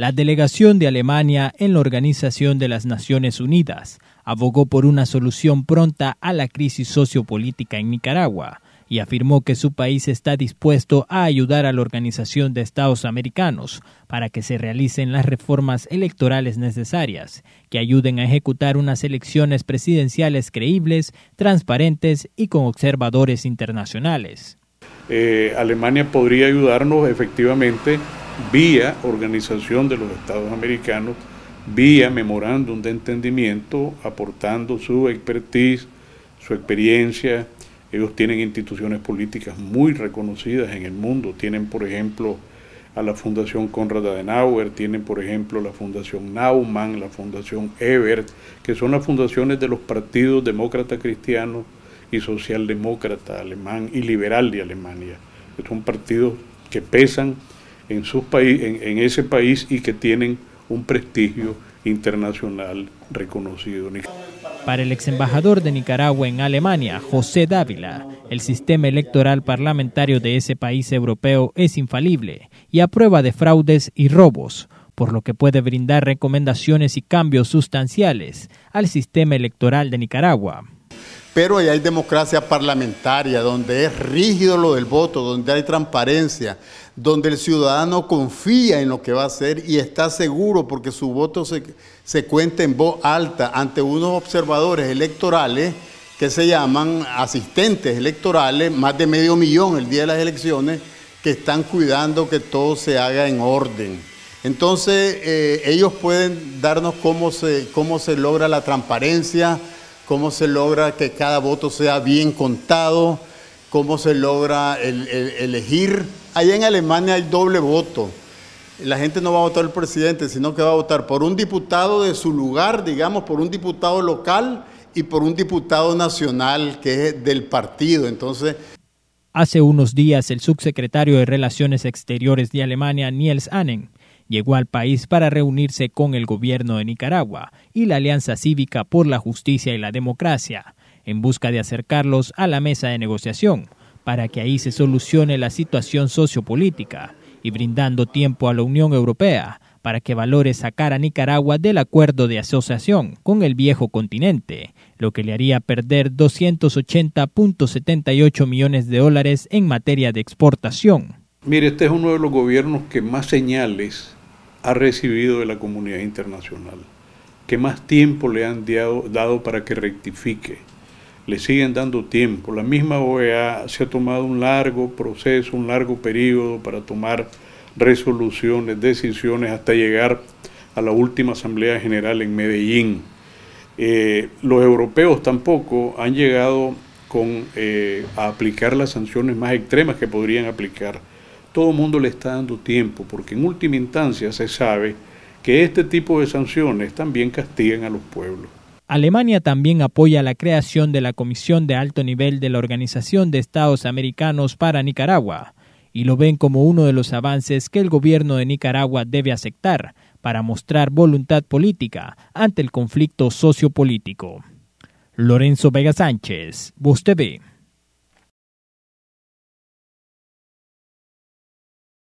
La delegación de Alemania en la Organización de las Naciones Unidas abogó por una solución pronta a la crisis sociopolítica en Nicaragua y afirmó que su país está dispuesto a ayudar a la Organización de Estados Americanos para que se realicen las reformas electorales necesarias, que ayuden a ejecutar unas elecciones presidenciales creíbles, transparentes y con observadores internacionales. Eh, Alemania podría ayudarnos efectivamente vía Organización de los Estados Americanos, vía memorándum de entendimiento, aportando su expertise, su experiencia. Ellos tienen instituciones políticas muy reconocidas en el mundo. Tienen, por ejemplo, a la Fundación Conrad Adenauer, tienen, por ejemplo, la Fundación Naumann, la Fundación Ebert, que son las fundaciones de los partidos demócrata cristiano y socialdemócrata alemán y liberal de Alemania. son partidos que pesan en, sus país, en, ese país y que tienen un prestigio internacional reconocido. Para el ex embajador de Nicaragua en Alemania, José Dávila, el sistema electoral parlamentario de ese país europeo es infalible y a prueba de fraudes y robos, por lo que puede brindar recomendaciones y cambios sustanciales al sistema electoral de Nicaragua. Pero ahí hay democracia parlamentaria, donde es rígido lo del voto, donde hay transparencia, donde el ciudadano confía en lo que va a hacer y está seguro porque su voto se, cuenta en voz alta ante unos observadores electorales que se llaman asistentes electorales, más de medio millón el día de las elecciones, que están cuidando que todo se haga en orden. Entonces, eh, ellos pueden darnos cómo se, cómo se logra la transparencia, cómo se logra que cada voto sea bien contado, cómo se logra elegir. Allá en Alemania hay doble voto. La gente no va a votar el presidente, sino que va a votar por un diputado de su lugar, digamos, por un diputado local y por un diputado nacional que es del partido. Entonces. Hace unos días, el subsecretario de Relaciones Exteriores de Alemania, Niels Annen, Llegó al país para reunirse con el gobierno de Nicaragua y la Alianza Cívica por la Justicia y la Democracia, en busca de acercarlos a la mesa de negociación, para que ahí se solucione la situación sociopolítica y brindando tiempo a la Unión Europea para que valore sacar a Nicaragua del acuerdo de asociación con el viejo continente, lo que le haría perder 280.78 millones de dólares en materia de exportación. Mire, este es uno de los gobiernos que más señales ha recibido de la comunidad internacional? que más tiempo le han dado para que rectifique? Le siguen dando tiempo. La misma OEA se ha tomado un largo proceso, un largo periodo para tomar resoluciones, decisiones, hasta llegar a la última Asamblea General en Medellín. Eh, los europeos tampoco han llegado con, eh, a aplicar las sanciones más extremas que podrían aplicar todo el mundo le está dando tiempo, porque en última instancia se sabe que este tipo de sanciones también castigan a los pueblos. Alemania también apoya la creación de la Comisión de Alto Nivel de la Organización de Estados Americanos para Nicaragua, y lo ven como uno de los avances que el gobierno de Nicaragua debe aceptar para mostrar voluntad política ante el conflicto sociopolítico. Lorenzo Vega Sánchez, Voz TV.